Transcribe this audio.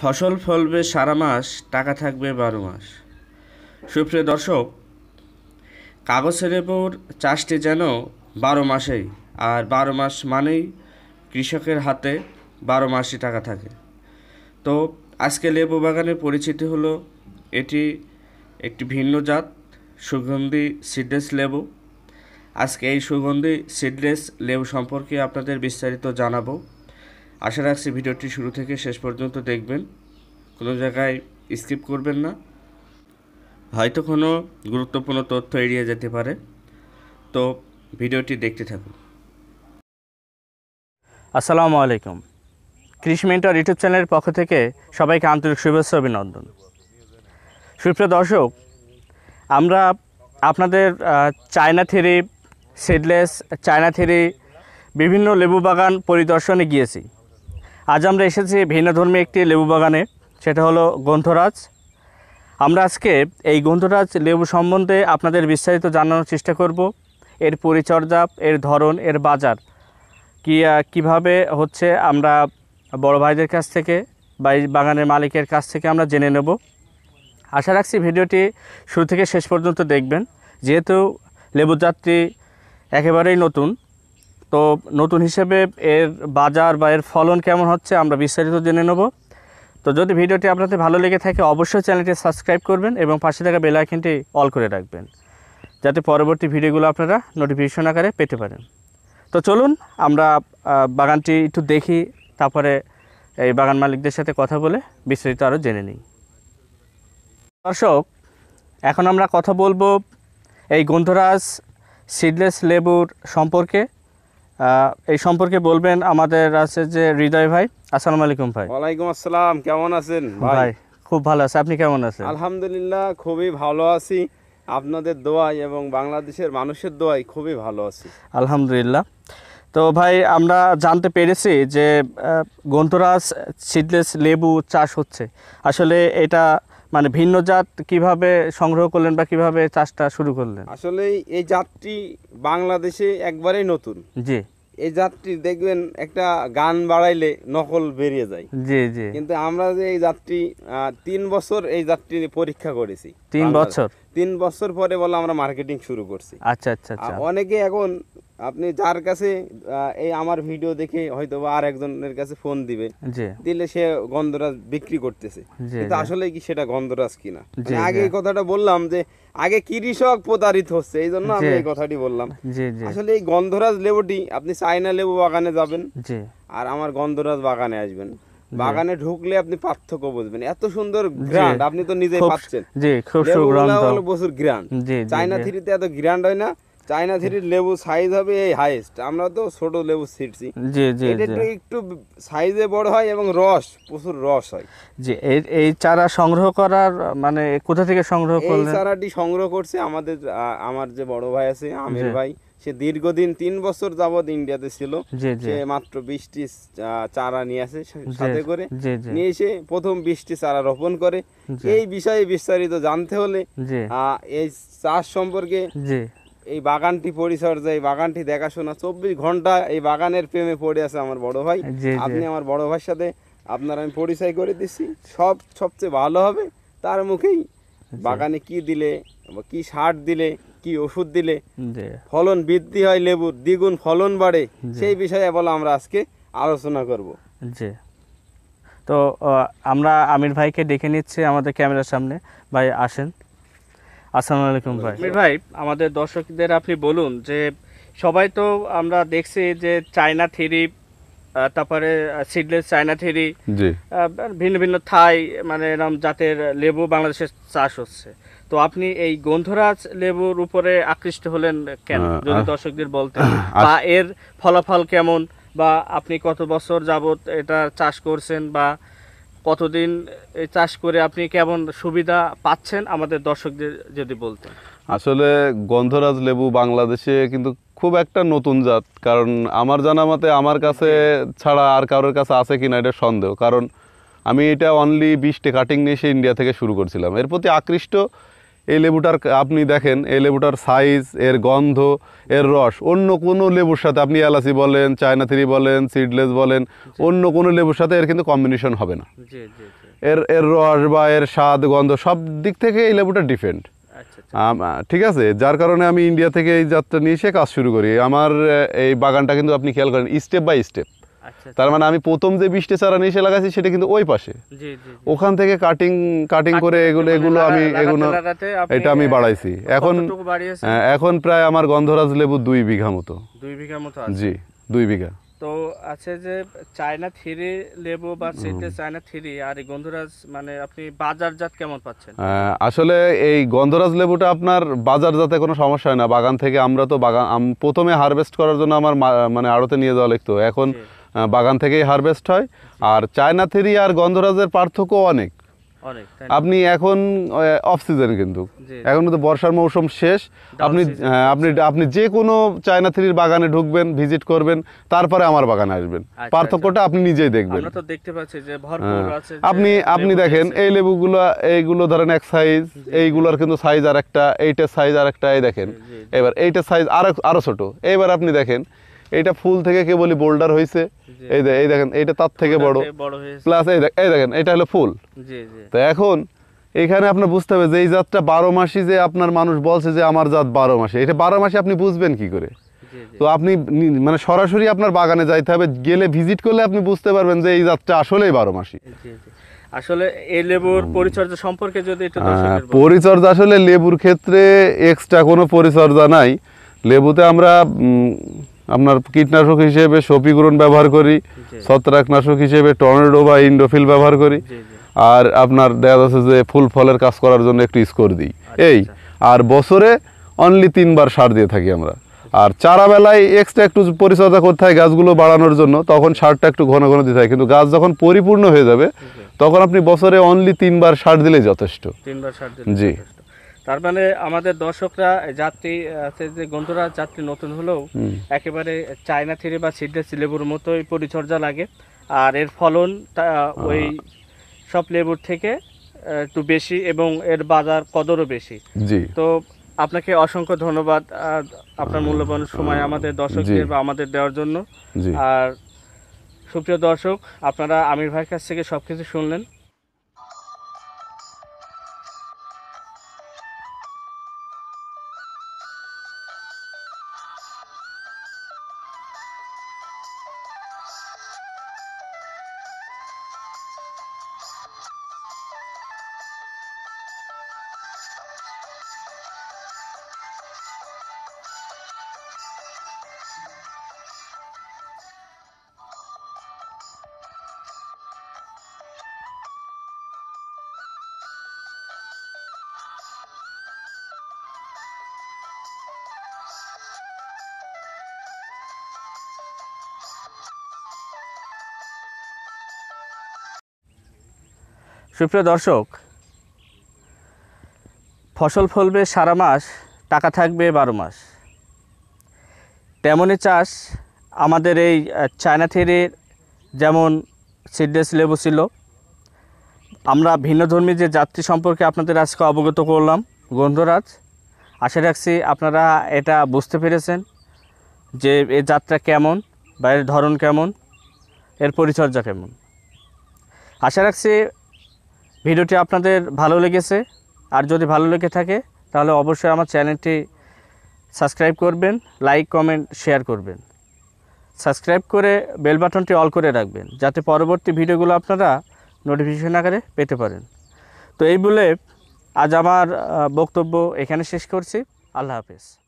ফসল ফলবে সারা মাস টাকা থাকবে বারো মাস সুপ্রিয় দর্শক কাগজের ওপর চাষটি যেন বারো মাসেই আর বারো মাস মানেই কৃষকের হাতে বারো মাসই টাকা থাকে তো আজকে লেবু বাগানের পরিচিতি হলো এটি একটি ভিন্ন জাত সুগন্ধি সিডলেস লেবু আজকে এই সুগন্ধি সিডলেস লেবু সম্পর্কে আপনাদের বিস্তারিত জানাবো আশা রাখছি ভিডিওটি শুরু থেকে শেষ পর্যন্ত দেখবেন কোনো জায়গায় স্কিপ করবেন না হয়তো কোনো গুরুত্বপূর্ণ তথ্য এড়িয়ে যেতে পারে তো ভিডিওটি দেখতে থাকুন আসসালামু আলাইকুম কৃষি মেন্টর ইউটিউব চ্যানেলের পক্ষ থেকে সবাইকে আন্তরিক শুভেচ্ছা অভিনন্দন সুপ্রিয় দর্শক আমরা আপনাদের China three seedless China three বিভিন্ন লেবু বাগান পরিদর্শনে গিয়েছি আজ আমরা এসেছি ভিন্ন ধর্মী একটি লেবু বাগানে সেটা হলো গ্রন্থরাজ আমরা আজকে এই গ্রন্থরাজ লেবু সম্বন্ধে আপনাদের বিস্তারিত জানানোর চেষ্টা করব এর পরিচর্যা এর ধরন এর বাজার কি কিভাবে হচ্ছে আমরা বড় ভাইদের কাছ থেকে বা বাগানের মালিকের কাছ থেকে আমরা জেনে নেব আশা রাখছি ভিডিওটি শুরু থেকে শেষ পর্যন্ত দেখবেন যেহেতু লেবু যাত্রী একেবারেই নতুন তো নতুন হিসেবে এর বাজার বা এর ফলন কেমন হচ্ছে আমরা বিস্তারিত জেনে নেব তো যদি ভিডিওটি আপনাদের ভালো লেগে থাকে অবশ্যই চ্যানেলটি সাবস্ক্রাইব করবেন এবং পাশে থাকা বেল অল করে রাখবেন যাতে পরবর্তী ভিডিওগুলো আপনারা নোটিফিকেশন আকারে পেতে পারেন তো চলুন আমরা বাগানটি একটু দেখি তারপরে এই বাগান মালিকদের সাথে কথা বলে বিস্তারিত আরও জেনে নিই দর্শক এখন আমরা কথা বলবো এই গন্ধরাজ সিডলেস লেবুর সম্পর্কে এই সম্পর্কে বলবেন আমাদের আছে যে হৃদয় ভাই আসসালামু আলাইকুম ভাই ওয়ালাইকুম আসসালাম কেমন আছেন ভাই খুব ভালো আছে আপনি কেমন আছেন আলহামদুলিল্লাহ খুবই ভালো আছি আপনাদের দোয়াই এবং বাংলাদেশের মানুষের দোয়াই খুবই ভালো আছি আলহামদুলিল্লাহ তো ভাই আমরা জানতে পেরেছি যে গন্তরাজ সিডলেস লেবু চাষ হচ্ছে আসলে এটা মানে ভিন্ন জাত কিভাবে সংগ্রহ করলেন বা কিভাবে চাষটা শুরু করলেন আসলে এই জাতটি বাংলাদেশে একবারেই নতুন জি এই জাতটি দেখবেন একটা গান বাড়াইলে নকল বেরিয়ে যায় জি জি কিন্তু আমরা যে এই জাতটি তিন বছর এই জাতটি পরীক্ষা করেছি তিন বছর তিন বছর পরে বলে আমরা মার্কেটিং শুরু করছি আচ্ছা আচ্ছা, আচ্ছা। অনেকে এখন আপনি যার কাছে এই আমার ভিডিও দেখে হয়তো বা আর একজনের কাছে ফোন দিবে দিলে সে গন্ধরাজ বিক্রি করতেছে কিন্তু আসলে কি সেটা গন্ধরাজ কিনা মানে আগে কথাটা বললাম যে আগে কৃষক প্রতারিত হচ্ছে এই জন্য আমি এই কথাটি বললাম আসলে এই গন্ধরাজ লেবুটি আপনি চাইনা লেবু বাগানে যাবেন আর আমার গন্ধরাজ বাগানে আসবেন বাগানে ঢুকলে আপনি পার্থক্য বুঝবেন এত সুন্দর গ্রান্ড আপনি তো নিজেই পাচ্ছেন প্রচুর খুব গ্রান্ড চাইনা থ্রিতে এত গ্রান্ড হয় না চাইনা সিটির লেবু সাইজ হবে এই হাইস্ট আমরা তো ছোট লেবু ছিটছি জি জি একটু একটু সাইজে বড় হয় এবং রস প্রচুর রস হয় জি এই এই চারা সংগ্রহ করার মানে কোথা থেকে সংগ্রহ করলেন এই চারাটি সংগ্রহ করছে আমাদের আমার যে বড় ভাই আছে আমির ভাই সে দীর্ঘদিন তিন বছর যাবৎ ইন্ডিয়াতে ছিল সে মাত্র বিশটি চারা নিয়ে আসে সাথে করে নিয়ে এসে প্রথম বিশটি চারা রোপণ করে এই বিষয়ে বিস্তারিত জানতে হলে এই চাষ সম্পর্কে এই বাগানটি পরিচর্যা এই বাগানটি দেখাশোনা চব্বিশ ঘন্টা এই বাগানের প্রেমে পড়ে আছে আমার বড় ভাই আপনি আমার বড় ভাইয়ের সাথে আপনার আমি পরিচয় করে দিচ্ছি সব সবচেয়ে ভালো হবে তার মুখেই বাগানে কি দিলে কি সার দিলে কি ওষুধ দিলে ফলন বৃদ্ধি হয় লেবুর দ্বিগুণ ফলন বাড়ে সেই বিষয়ে বলো আমরা আজকে আলোচনা করব জি তো আমরা আমির ভাইকে ডেকে নিচ্ছি আমাদের ক্যামেরার সামনে ভাই আসেন আসসালামাইকুম ভাই ভাই আমাদের দর্শকদের আপনি বলুন যে সবাই তো আমরা দেখছি যে চায়না থিরি তারপরে সিডলেস চায়না থিরি ভিন্ন ভিন্ন থাই মানে এরকম জাতের লেবু বাংলাদেশে চাষ হচ্ছে তো আপনি এই গন্ধরাজ লেবুর উপরে আকৃষ্ট হলেন কেন যদি দর্শকদের বলতেন আচ্ছা। বা এর ফলাফল কেমন বা আপনি কত বছর যাবত এটা চাষ করছেন বা কতদিন চাষ করে আপনি কেমন সুবিধা পাচ্ছেন আমাদের দর্শকদের যদি বলতেন আসলে গন্ধরাজ লেবু বাংলাদেশে কিন্তু খুব একটা নতুন জাত কারণ আমার জানা মতে আমার কাছে ছাড়া আর কারোর কাছে আছে কিনা এটা সন্দেহ কারণ আমি এটা অনলি বিশটে কাটিং নিয়ে সে ইন্ডিয়া থেকে শুরু করছিলাম এর প্রতি আকৃষ্ট এই লেবুটার আপনি দেখেন এই লেবুটার সাইজ এর গন্ধ এর রস অন্য কোনো লেবুর সাথে আপনি এলাচি বলেন চায়না থ্রি বলেন সিডলেস বলেন অন্য কোনো লেবুর সাথে এর কিন্তু কম্বিনেশন হবে না এর এর রস বা এর স্বাদ গন্ধ সব দিক থেকে এই লেবুটা ডিফেন্ড আচ্ছা, আচ্ছা। ঠিক আছে যার কারণে আমি ইন্ডিয়া থেকে এই যাত্রা নিয়ে এসে কাজ শুরু করি আমার এই বাগানটা কিন্তু আপনি খেয়াল করেন স্টেপ বাই স্টেপ আচ্ছা, আচ্ছা। তার মানে আমি প্রথম যে বৃষ্টি চারা নিচে লাগাইছি সেটা কিন্তু ওই পাশে ওখান থেকে কাটিং কাটিং করে এগুলো মানে এগুলো আমি এগুলো এটা আমি বাড়াইছি এখন হ্যাঁ, এখন প্রায় আমার গন্ধরাজ লেবু দুই বিঘা মতো দুই বিঘা মতো জি দুই বিঘা তো আছে যে চায়না থ্রি লেবু বা সেটে চায়না থ্রি আর গন্ধরাজ মানে আপনি বাজারজাত কেমন পাচ্ছেন আসলে এই গন্ধরাজ লেবুটা আপনার বাজারজাতে কোনো সমস্যা হয় না বাগান থেকে আমরা তো বাগান প্রথমে হারভেস্ট করার জন্য আমার মানে আড়তে নিয়ে যাওয়া লিখতো এখন বাগান থেকেই হারভেস্ট হয় আর চায়না থেরি আর গন্ধরাজের পার্থক্য অনেক আপনি এখন অফ সিজন কিন্তু এখন তো বর্ষার মৌসুম শেষ আপনি হ্যাঁ, আপনি আচ্ছা। আপনি যে কোনো চায়না থ্রির বাগানে ঢুকবেন ভিজিট করবেন তারপরে আমার বাগানে আসবেন আচ্ছা, আচ্ছা। পার্থক্যটা আপনি নিজেই দেখবেন হ্যাঁ। আপনি আপনি দেখেন এই লেবুগুলো এইগুলো ধরেন এক সাইজ এইগুলোর কিন্তু সাইজ আর একটা এইটার সাইজ আর একটা এই দেখেন এবার এইটার সাইজ আরো আরো ছোট এইবার আপনি দেখেন এইটা ফুল থেকে কে বলি বোল্ডার হয়েছে এই এই দেখেন এইটা তার থেকে বড় প্লাস এই এই দেখেন এটা হলো ফুল তো এখন এখানে আপনার বুঝতে হবে যে এই জাতটা বারো মাসি যে আপনার মানুষ বলছে যে আমার জাত বারো মাসে এটা বারো মাসে আপনি বুঝবেন কি করে তো আপনি মানে সরাসরি আপনার বাগানে যাইতে হবে গেলে ভিজিট করলে আপনি বুঝতে পারবেন যে এই জাতটা আসলেই বারো মাসি আসলে এই লেবুর পরিচর্যা সম্পর্কে যদি পরিচর্যা আসলে লেবুর ক্ষেত্রে এক্সট্রা কোনো পরিচর্যা নাই লেবুতে আমরা আপনার কীটনাশক হিসেবে সপিগুরন ব্যবহার করি ছত্রাকনাশক হিসেবে টর্নেডো বা ইন্ডোফিল ব্যবহার করি আর আপনার দেখা যাচ্ছে যে ফুল ফলের কাজ করার জন্য একটু স্কোর দিই আচ্ছা, এই আচ্ছা। আর বছরে অনলি তিনবার সার দিয়ে থাকি আমরা আর চারাবেলায় এক্সট্রা একটু পরিচর্যা করতে হয় গাছগুলো বাড়ানোর জন্য তখন সারটা একটু ঘন ঘন দিতে হয় কিন্তু গাছ যখন পরিপূর্ণ হয়ে যাবে তখন আপনি বছরে অনলি তিনবার সার দিলে যথেষ্ট তিনবার সার জি তার মানে আমাদের দর্শকরা যাত্রী আছে যে গন্ধরা যাত্রী নতুন হলেও একেবারে চায়না থিরে বা সিডলেস লেবুর মতোই পরিচর্যা লাগে আর এর ফলন ওই সব লেবুর থেকে একটু বেশি এবং এর বাজার কদরও বেশি তো আপনাকে অসংখ্য ধন্যবাদ আপনার মূল্যবান সময় আমাদের দর্শকদের বা আমাদের দেওয়ার জন্য আর সুপ্রিয় দর্শক আপনারা আমির ভাইয়ের কাছ থেকে সব কিছু শুনলেন সুপ্রিয় দর্শক ফসল ফলবে সারা মাস টাকা থাকবে বারো মাস তেমনই চাষ আমাদের এই চায়না থেরির যেমন সিডলেস লেবু ছিল আমরা ভিন্নধর্মী যে যাত্রী সম্পর্কে আপনাদের আজকে অবগত করলাম গন্ধরাজ আশা রাখছি আপনারা এটা বুঝতে পেরেছেন যে এ যাত্রা কেমন বা এর ধরন কেমন এর পরিচর্যা কেমন আশা রাখছি ভিডিওটি আপনাদের ভালো লেগেছে আর যদি ভালো লেগে থাকে তাহলে অবশ্যই আমার চ্যানেলটি সাবস্ক্রাইব করবেন লাইক কমেন্ট শেয়ার করবেন সাবস্ক্রাইব করে বেল বাটনটি অল করে রাখবেন যাতে পরবর্তী ভিডিওগুলো আপনারা নোটিফিকেশন আকারে পেতে পারেন তো এই বলে আজ আমার বক্তব্য এখানে শেষ করছি আল্লাহ হাফেজ